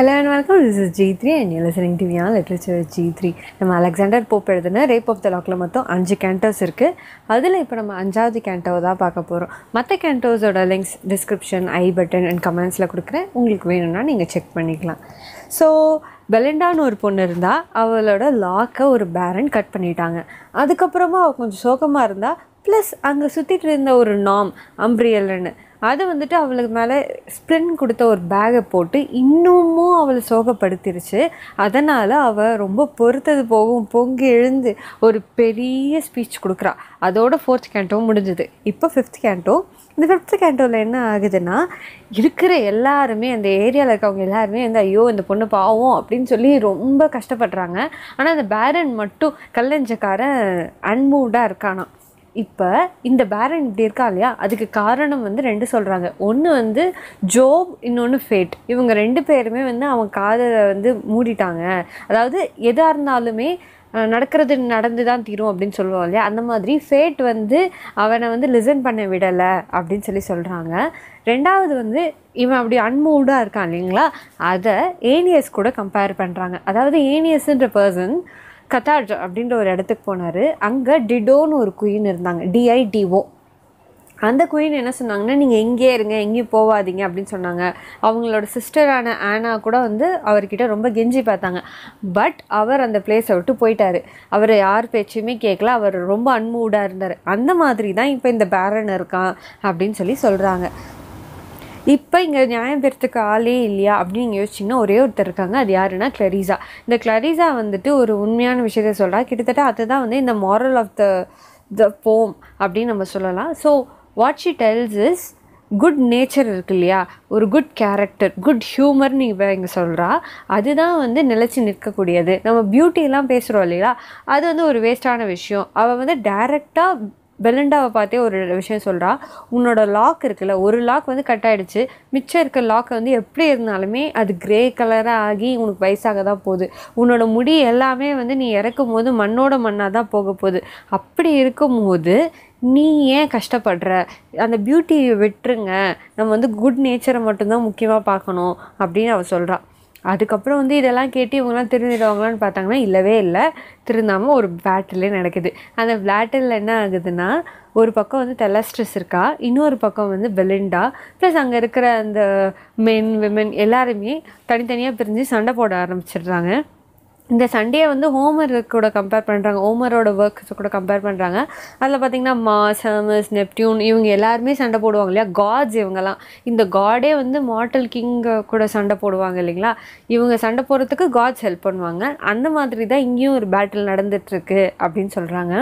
hello and welcome this is G three and you listening TV வியான் literature G three நம்ம Alexander Pope எழுதுன rape of the லாக்கில் மொத்தம் அஞ்சு cantos இருக்குது அதில் இப்போ நம்ம அஞ்சாவது கேண்டோ தான் பார்க்க போகிறோம் மற்ற கேண்டோஸோட லிங்க்ஸ் டிஸ்கிரிப்ஷன் ஐ பட்டன் அண்ட் கமெண்ட்ஸில் கொடுக்குறேன் உங்களுக்கு வேணும்னா நீங்கள் செக் பண்ணிக்கலாம் ஸோ பெலிண்டான்னு ஒரு பொண்ணு இருந்தால் அவளோட லாக்கை ஒரு பேரன் கட் பண்ணிட்டாங்க அதுக்கப்புறமா அவள் கொஞ்சம் சோகமாக இருந்தால் ப்ளஸ் அங்கே சுற்றிட்டு இருந்த ஒரு நாம் அம்பிரியல்னு அது வந்துட்டு அவளுக்கு மேலே ஸ்ப்ரின் கொடுத்த ஒரு பேகை போட்டு இன்னமும் அவளை சோகப்படுத்திருச்சு அதனால் அவள் ரொம்ப பொறுத்தது போகும் பொங்கி எழுந்து ஒரு பெரிய ஸ்பீச் கொடுக்குறா அதோட ஃபோர்த் கேண்டோ முடிஞ்சுது இப்போ ஃபிஃப்த் கேண்டோ இந்த ஃபிஃப்த் கேண்டோவில் என்ன ஆகுதுன்னா இருக்கிற எல்லாருமே அந்த ஏரியாவில் இருக்கவங்க எல்லாருமே வந்து ஐயோ இந்த பொண்ணு பாவோம் அப்படின்னு சொல்லி ரொம்ப கஷ்டப்படுறாங்க ஆனால் அந்த பேரன் மட்டும் கல்லஞ்சக்காரன் அன்மூவ்டாக இருக்கானா இப்போ இந்த பேரன் இப்படி இருக்கா இல்லையா அதுக்கு காரணம் வந்து ரெண்டு சொல்கிறாங்க ஒன்று வந்து ஜோப் இன்னொன்று ஃபேட் இவங்க ரெண்டு பேருமே வந்து அவங்க காதலை வந்து மூடிட்டாங்க அதாவது எதாக இருந்தாலுமே நடக்கிறது நடந்து தான் தீரும் அப்படின்னு சொல்லுவோம் இல்லையா அந்த மாதிரி ஃபேட் வந்து அவனை வந்து லிசன் பண்ண விடலை அப்படின்னு சொல்லி சொல்கிறாங்க ரெண்டாவது வந்து இவன் அப்படி அன்மூடாக இருக்கான் இல்லைங்களா அதை ஏனியஸ் கூட கம்பேர் பண்ணுறாங்க அதாவது ஏனியஸ்ன்ற பர்சன் கட்டார் அப்படின்ற ஒரு இடத்துக்கு போனார் அங்கே டிடோன்னு ஒரு குயின் இருந்தாங்க டிஐடிஓ அந்த குயின் என்ன சொன்னாங்கன்னா நீங்கள் எங்கேயே இருங்க எங்கேயும் போகாதீங்க அப்படின்னு சொன்னாங்க அவங்களோட சிஸ்டரான ஆனா கூட வந்து அவர்கிட்ட ரொம்ப கெஞ்சி பார்த்தாங்க பட் அவர் அந்த பிளேஸை விட்டு போயிட்டார் அவர் யார் பேச்சுமே கேட்கல அவர் ரொம்ப அன்மூடாக இருந்தார் அந்த மாதிரி தான் இப்போ இந்த பேரன் இருக்கான் அப்படின்னு சொல்லி சொல்கிறாங்க இப்போ இங்கே நியாயம் பெறத்துக்கு ஆளே இல்லையா அப்படின்னு யோசிச்சிங்கன்னா ஒரே ஒருத்தர் இருக்காங்க அது யாருன்னா கிளரிசா இந்த கிளரிசா வந்துட்டு ஒரு உண்மையான விஷயத்த சொல்கிறா கிட்டத்தட்ட அதுதான் வந்து இந்த மாரல் ஆஃப் த த போம் அப்படின்னு நம்ம சொல்லலாம் so what she tells is good nature இருக்கு இல்லையா ஒரு குட் கேரக்டர் குட் ஹியூமர்னு இவன் இங்கே சொல்கிறா அதுதான் வந்து நிலச்சி நிற்கக்கூடியது நம்ம பியூட்டிலாம் பேசுகிறோம் இல்லையா அது வந்து ஒரு வேஸ்டான விஷயம் அவள் வந்து டைரெக்டாக பெலண்டாவை பார்த்தே ஒரு விஷயம் சொல்கிறா உன்னோட லாக் இருக்குல்ல ஒரு லாக் வந்து கட் ஆகிடுச்சு மிச்சம் இருக்க லாக்கை வந்து எப்படி இருந்தாலுமே அது கிரே கலராக ஆகி உனக்கு வயசாக தான் போகுது உன்னோட முடி எல்லாமே வந்து நீ இறக்கும் போது மண்ணோட மண்ணாக தான் போக போகுது அப்படி இருக்கும்போது நீ ஏன் கஷ்டப்படுற அந்த பியூட்டியை விட்டுருங்க நம்ம வந்து குட் நேச்சரை மட்டும்தான் முக்கியமாக பார்க்கணும் அப்படின்னு அவள் சொல்கிறாள் அதுக்கப்புறம் வந்து இதெல்லாம் கேட்டு இவங்கெல்லாம் திருந்திடுவாங்களான்னு பார்த்தாங்கன்னா இல்லவே இல்லை திருந்தாமல் ஒரு பேட்டிலே நடக்குது அந்த பேட்டில் என்ன ஆகுதுன்னா ஒரு பக்கம் வந்து தெலஸ்ட்ரஸ் இருக்கா இன்னொரு பக்கம் வந்து பெலிண்டா ப்ளஸ் அங்கே இருக்கிற அந்த மென் விமென் எல்லாருமே தனித்தனியாக பிரிஞ்சு சண்டை போட ஆரம்பிச்சிடுறாங்க இந்த சண்டே வந்து ஹோமர் கூட கம்பேர் பண்ணுறாங்க ஹோமரோட ஒர்க்ஸ் கூட கம்பேர் பண்ணுறாங்க அதில் பார்த்திங்கன்னா மாசமஸ் நெப்டியூன் இவங்க எல்லாருமே சண்டை போடுவாங்க இல்லையா காட்ஸ் இவங்கெல்லாம் இந்த காடே வந்து மார்டல் கிங்கை கூட சண்டை போடுவாங்க இல்லைங்களா இவங்க சண்டை போடுறதுக்கு காட்ஸ் ஹெல்ப் பண்ணுவாங்க அந்த மாதிரி தான் இங்கேயும் ஒரு பேட்டில் நடந்துகிட்ருக்கு அப்படின்னு சொல்கிறாங்க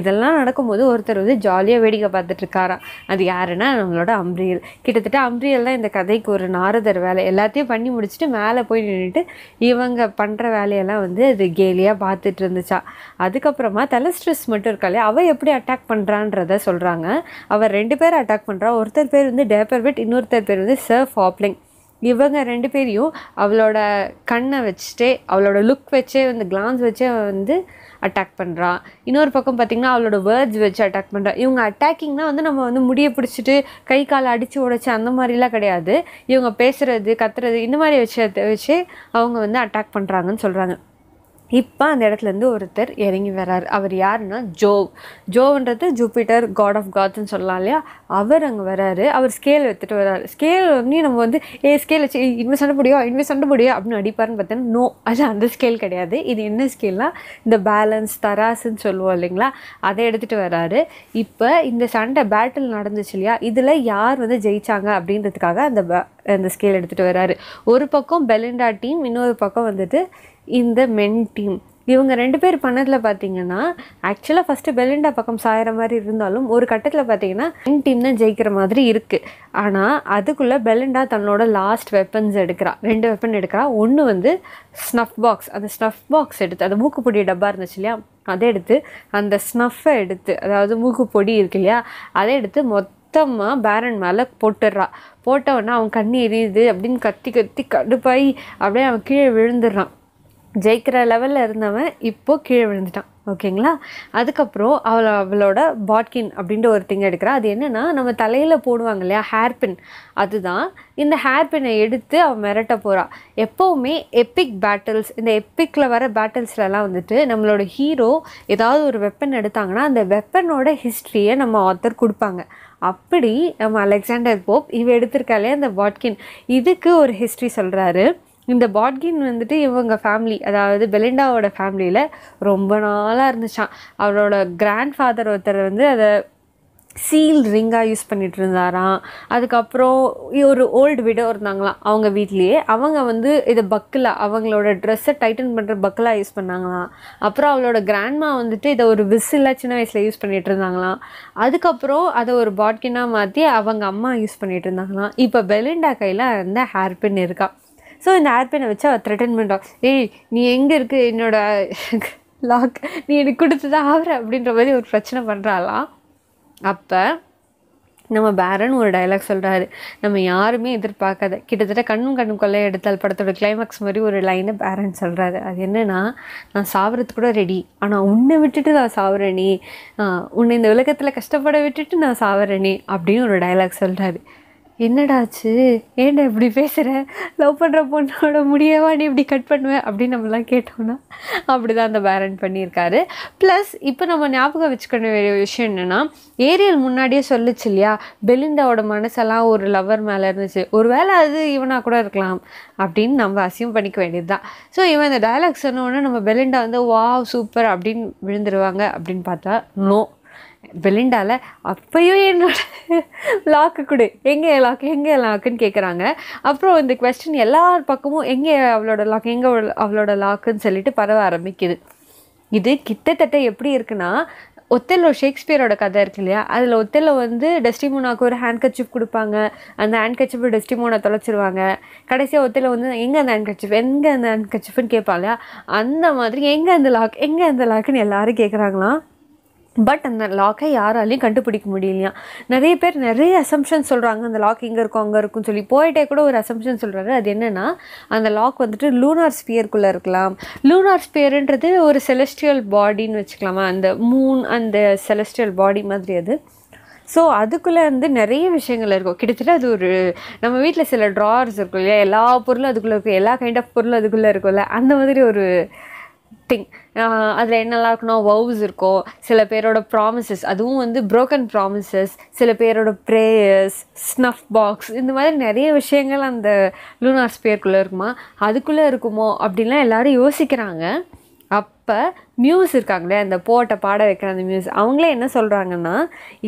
இதெல்லாம் நடக்கும்போது ஒருத்தர் வந்து ஜாலியாக வேடிக்கை பார்த்துட்ருக்காரா அது யாருன்னா நம்மளோட அம்பிரியல் கிட்டத்தட்ட அம்பிரியல் தான் இந்த கதைக்கு ஒரு நாரதர் வேலை எல்லாத்தையும் பண்ணி முடிச்சுட்டு மேலே போய் நின்றுட்டு இவங்க பண்ணுற வேலையெல்லாம் வந்து வந்து அது கேலியாக பார்த்துட்டு இருந்துச்சா அதுக்கப்புறமா தெலஸ்ட்ரஸ் மட்டும் இருக்காளே அவள் எப்படி அட்டாக் பண்ணுறான்றத சொல்கிறாங்க அவர் ரெண்டு பேர் அட்டாக் பண்ணுறா ஒருத்தர் பேர் வந்து டேப்பர்விட் இன்னொருத்தர் பேர் வந்து சர் ஃபாப்ளிங் இவங்க ரெண்டு பேரையும் அவளோட கண்ணை வச்சுட்டே அவளோட லுக் வச்சே வந்து கிளான்ஸ் வச்சே வந்து அட்டாக் பண்ணுறா இன்னொரு பக்கம் பார்த்திங்கன்னா அவளோட வேர்ட்ஸ் வச்சு அட்டாக் பண்ணுறான் இவங்க அட்டாக்கிங்னால் வந்து நம்ம வந்து முடியை பிடிச்சிட்டு கை காலை அடித்து உடைச்சி அந்த மாதிரிலாம் கிடையாது இவங்க பேசுகிறது கத்துறது இந்த மாதிரி வச்சு வச்சு அவங்க வந்து அட்டாக் பண்ணுறாங்கன்னு சொல்கிறாங்க இப்போ அந்த இடத்துலேருந்து ஒருத்தர் இறங்கி வர்றார் அவர் யாருன்னா ஜோவ் ஜோவ்ன்றது ஜூபிட்டர் காட் ஆஃப் காட்ஸ்ன்னு சொல்லலாம் இல்லையா அவர் அங்கே வராரு அவர் ஸ்கேல் எடுத்துகிட்டு வர்றாரு ஸ்கேல் வந்து நம்ம வந்து ஏ ஸ்கேல் வச்சு இன்வெஸ்ட் சண்டை முடியும் இன்வெஸ்ட் சண்டை முடியும் அப்படின்னு அடிப்பார்னு பார்த்தேன் நோ அது அந்த ஸ்கேல் கிடையாது இது என்ன ஸ்கேல்னால் இந்த பேலன்ஸ் தராசுன்னு சொல்லுவோம் இல்லைங்களா அதை எடுத்துகிட்டு வர்றாரு இப்போ இந்த சண்டை பேட்டில் நடந்துச்சு இல்லையா இதில் யார் வந்து ஜெயித்தாங்க அப்படின்றதுக்காக அந்த அந்த ஸ்கேல் எடுத்துகிட்டு வர்றாரு ஒரு பக்கம் பெலிண்டா டீம் இன்னொரு பக்கம் வந்துட்டு இந்த மென் டீம் இவங்க ரெண்டு பேர் பண்ணதில் பார்த்தீங்கன்னா ஆக்சுவலாக ஃபஸ்ட்டு பெலிண்டா பக்கம் சாயிற மாதிரி இருந்தாலும் ஒரு கட்டத்தில் பார்த்தீங்கன்னா மென் டீம் தான் ஜெயிக்கிற மாதிரி இருக்குது ஆனால் அதுக்குள்ளே பெலிண்டா தன்னோட லாஸ்ட் வெப்பன்ஸ் எடுக்கிறா ரெண்டு வெப்பன் எடுக்கிறா ஒன்று வந்து ஸ்னஃப் பாக்ஸ் அந்த ஸ்னஃப் பாக்ஸ் எடுத்து அந்த மூக்குப்பொடி டப்பா இருந்துச்சு இல்லையா அதை எடுத்து அந்த ஸ்னஃப்பை எடுத்து அதாவது மூக்குப்பொடி இருக்கு இல்லையா அதை எடுத்து மொத்தமாக பேரன் மேலே போட்டுடுறா போட்டவொடனே அவன் கண்ணி எரியுது அப்படின்னு கத்தி கத்தி கடுப்பாயி அப்படியே அவன் கீழே விழுந்துடுறான் ஜெயிக்கிற லெவலில் இருந்தவன் இப்போது கீழே விழுந்துட்டான் ஓகேங்களா அதுக்கப்புறம் அவள் அவளோட பாட்கின் அப்படின்ற ஒரு திங் எடுக்கிறா அது என்னென்னா நம்ம தலையில் போடுவாங்க இல்லையா ஹேர்பின் அதுதான் இந்த ஹேர்பின்னை எடுத்து அவள் மிரட்ட போகிறாள் எப்போவுமே எப்பிக் பேட்டில்ஸ் இந்த எப்பிக்கில் வர பேட்டில்ஸ்லலாம் வந்துட்டு நம்மளோட ஹீரோ ஏதாவது ஒரு வெப்பன் எடுத்தாங்கன்னா அந்த வெப்பனோட ஹிஸ்ட்ரியை நம்ம ஆத்தர் கொடுப்பாங்க அப்படி நம்ம அலெக்சாண்டர் போப் இவ எடுத்திருக்காலே அந்த பாட்கின் இதுக்கு ஒரு ஹிஸ்ட்ரி சொல்கிறாரு இந்த பாட்கின் வந்துட்டு இவங்க ஃபேமிலி அதாவது பெலிண்டாவோட ஃபேமிலியில் ரொம்ப நாளாக இருந்துச்சான் அவரோட கிராண்ட் ஃபாதர் ஒருத்தர் வந்து அதை சீல் ரிங்காக யூஸ் பண்ணிகிட்டு இருந்தாராம் அதுக்கப்புறம் ஒரு ஓல்டு விடோ இருந்தாங்களாம் அவங்க வீட்லேயே அவங்க வந்து இதை பக்கிலா அவங்களோட ட்ரெஸ்ஸை டைட்டன் பண்ணுற பக்கிலா யூஸ் பண்ணாங்களாம் அப்புறம் அவளோட கிராண்ட்மா வந்துட்டு இதை ஒரு விசிலாக சின்ன வயசில் யூஸ் பண்ணிகிட்டு இருந்தாங்களாம் அதுக்கப்புறம் அதை ஒரு பாட்கினாக மாற்றி அவங்க அம்மா யூஸ் பண்ணிகிட்டு இருந்தாங்களாம் இப்போ பெலிண்டா கையில் அந்த ஹேர்பின் இருக்கா ஸோ இந்த ஏர்பேனை வச்சு அவர் த்ரெட்டன் பண்ணுறான் ஏய் நீ எங்கே இருக்கு என்னோட லாக் நீ எனக்கு கொடுத்து தான் ஆகிற அப்படின்ற மாதிரி ஒரு பிரச்சனை பண்ணுறாளாம் அப்போ நம்ம பேரன் ஒரு டைலாக் சொல்கிறாரு நம்ம யாருமே எதிர்பார்க்காத கிட்டத்தட்ட கண்ணும் கண்ணும் கொள்ளை எடுத்தால் படத்தோட கிளைமேக்ஸ் மாதிரி ஒரு லைனை பேரன் சொல்கிறாரு அது என்னென்னா நான் சாவறதுக்கு கூட ரெடி ஆனால் உன்னை விட்டுட்டு நான் சாவறேனே உன்னை இந்த உலகத்தில் கஷ்டப்பட விட்டுட்டு நான் சாவறேனே அப்படின்னு ஒரு டைலாக் சொல்கிறாரு என்னடாச்சு ஏன்டா இப்படி பேசுகிற லவ் பண்ணுற பொண்ணோட முடியவா நீ இப்படி கட் பண்ணுவேன் அப்படின்னு நம்மலாம் கேட்டோம்னா அப்படி தான் அந்த பேரண்ட் பண்ணியிருக்காரு ப்ளஸ் இப்போ நம்ம ஞாபகம் வச்சுக்கணும் விஷயம் என்னென்னா ஏரியல் முன்னாடியே சொல்லிச்சு இல்லையா பெலிண்டாவோட மனசெல்லாம் ஒரு லவ்வர் மேலே இருந்துச்சு ஒரு வேளை அது இவனாக கூட இருக்கலாம் அப்படின்னு நம்ம அசியம் பண்ணிக்க வேண்டியது தான் ஸோ இவன் இந்த டைலாக் சொன்னோடனே நம்ம பெலிண்டா வந்து வா சூப்பர் அப்படின்னு விழுந்துருவாங்க அப்படின்னு பார்த்தா நோ பெலிண்டாவில் அப்பயும் என்னோட லாக்கு கொடு எங்கே லாக்கு எங்கே லாக்குன்னு கேட்குறாங்க அப்புறம் இந்த கொஸ்டின் எல்லார் பக்கமும் எங்கே அவளோட லாக் எங்கே அவளோட லாக்குன்னு சொல்லிட்டு பரவ ஆரம்பிக்குது இது கிட்டத்தட்ட எப்படி இருக்குன்னா ஒத்தெல்லோ ஷேக்ஸ்பியரோட கதை இருக்கு இல்லையா அதில் ஒத்தெல்லோ வந்து டெஸ்டிமோனாக்கு ஒரு ஹேண்ட் கச்சிப் கொடுப்பாங்க அந்த ஹேண்ட் கச்சிப்பு டெஸ்டிமோனா தொலைச்சிருவாங்க கடைசியாக ஒத்தெல்லோ வந்து எங்கே அந்த ஹேண்ட் கச்சிப் எங்கே அந்த ஹேண்ட் கச்சிப்புன்னு கேட்பாங்க அந்த மாதிரி எங்கே அந்த லாக் எங்கே அந்த லாக்குன்னு எல்லோரும் கேட்குறாங்களாம் பட் அந்த லாக்கை யாராலையும் கண்டுபிடிக்க முடியலையா நிறைய பேர் நிறைய அசம்ஷன் சொல்கிறாங்க அந்த லாக் இங்கே இருக்கும் அங்கே இருக்கும்னு சொல்லி போயிட்டே கூட ஒரு அசம்ஷன் சொல்கிறாரு அது என்னென்னா அந்த லாக் வந்துட்டு லூனார் ஸ்பியருக்குள்ளே இருக்கலாம் லூனார் ஸ்பியருன்றது ஒரு செலஸ்டியல் பாடின்னு வச்சுக்கலாமா அந்த மூன் அந்த செலஸ்டியல் பாடி மாதிரி அது ஸோ அதுக்குள்ளே வந்து நிறைய விஷயங்கள் இருக்கும் கிட்டத்தட்ட அது ஒரு நம்ம வீட்டில் சில ட்ராவர்ஸ் இருக்கும் இல்லையா எல்லா பொருளும் அதுக்குள்ளே இருக்கும் எல்லா கைண்ட் ஆஃப் பொருளும் அதுக்குள்ளே இருக்கும்ல அந்த மாதிரி ஒரு ஆக்டிங் அதில் என்னெல்லாம் இருக்குன்னா வவ்ஸ் இருக்கோ சில பேரோட ப்ராமிசஸ் அதுவும் வந்து ப்ரோக்கன் ப்ராமிசஸ் சில பேரோட ப்ரேயர்ஸ் ஸ்னஃப் பாக்ஸ் இந்த மாதிரி நிறைய விஷயங்கள் அந்த லூனார் ஸ்பியர்க்குள்ளே இருக்குமா அதுக்குள்ளே இருக்குமோ அப்படின்லாம் எல்லோரும் யோசிக்கிறாங்க அப்போ மியூஸ் இருக்காங்களே அந்த போட்டை பாட வைக்கிற அந்த மியூஸ் அவங்களே என்ன சொல்கிறாங்கன்னா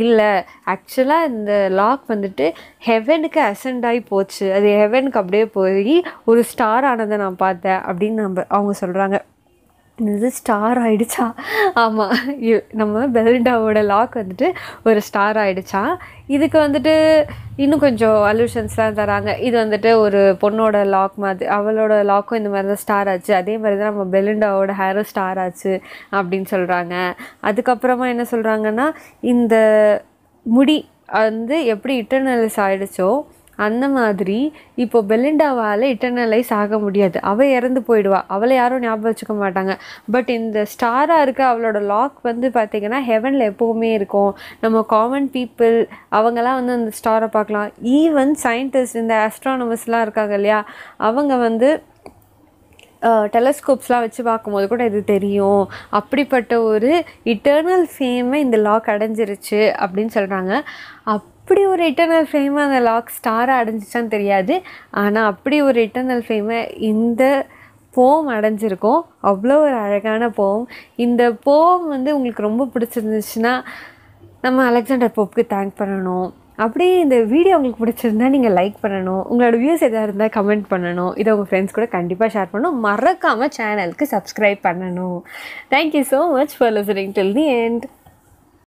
இல்லை ஆக்சுவலாக இந்த லாக் வந்துட்டு ஹெவனுக்கு அசண்ட் ஆகி போச்சு அது ஹெவனுக்கு அப்படியே போய் ஒரு ஸ்டார் ஆனதை நான் பார்த்தேன் அப்படின்னு நம்ம அவங்க சொல்கிறாங்க இது ஸ்டார் ஆகிடுச்சா ஆமாம் நம்ம பெல்டாவோட லாக் வந்துட்டு ஒரு ஸ்டார் ஆகிடுச்சா இதுக்கு வந்துட்டு இன்னும் கொஞ்சம் அல்யூஷன்ஸ்லாம் தராங்க இது வந்துட்டு ஒரு பொண்ணோட லாக் மாதிரி அவளோட லாக்கும் இந்த மாதிரி தான் ஸ்டார் ஆச்சு அதே மாதிரி தான் நம்ம பெலிண்டாவோட ஹேரும் ஸ்டார் ஆச்சு அப்படின்னு சொல்கிறாங்க அதுக்கப்புறமா என்ன சொல்கிறாங்கன்னா இந்த முடி வந்து எப்படி இட்டர்னலைஸ் ஆகிடுச்சோ அந்த மாதிரி இப்போ பெலிண்டாவால் இட்டர்னலைஸ் ஆக முடியாது அவள் இறந்து போயிடுவா அவளை யாரும் ஞாபகம் வச்சுக்க மாட்டாங்க பட் இந்த ஸ்டாராக இருக்க அவளோட லாக் வந்து பார்த்திங்கன்னா ஹெவனில் எப்போவுமே இருக்கும் நம்ம காமன் பீப்புள் அவங்கெல்லாம் வந்து அந்த ஸ்டாரை பார்க்கலாம் ஈவன் சயின்டிஸ்ட் இந்த ஆஸ்ட்ரானமர்ஸ்லாம் இருக்காங்க இல்லையா அவங்க வந்து டெலஸ்கோப்ஸ்லாம் வச்சு பார்க்கும்போது கூட இது தெரியும் அப்படிப்பட்ட ஒரு இட்டர்னல் ஃபேமை இந்த லாக் அடைஞ்சிருச்சு அப்படின்னு சொல்கிறாங்க அப் அப்படி ஒரு இட்டர்னல் ஃபேமை அந்த லாக் ஸ்டாராக அடைஞ்சிச்சான்னு தெரியாது ஆனால் அப்படி ஒரு இட்டர்னல் ஃபேமை இந்த போம் அடைஞ்சிருக்கோம் அவ்வளோ ஒரு அழகான போம் இந்த போம் வந்து உங்களுக்கு ரொம்ப பிடிச்சிருந்துச்சுன்னா நம்ம அலெக்சாண்டர் போப்புக்கு தேங்க் பண்ணணும் அப்படியே இந்த வீடியோ உங்களுக்கு பிடிச்சிருந்தா நீங்கள் லைக் பண்ணணும் உங்களோட வியூஸ் எதாக இருந்தால் கமெண்ட் பண்ணணும் இதை உங்கள் ஃப்ரெண்ட்ஸ் கூட கண்டிப்பாக ஷேர் பண்ணணும் மறக்காமல் சேனலுக்கு சப்ஸ்கிரைப் பண்ணணும் thank you so much for listening till the end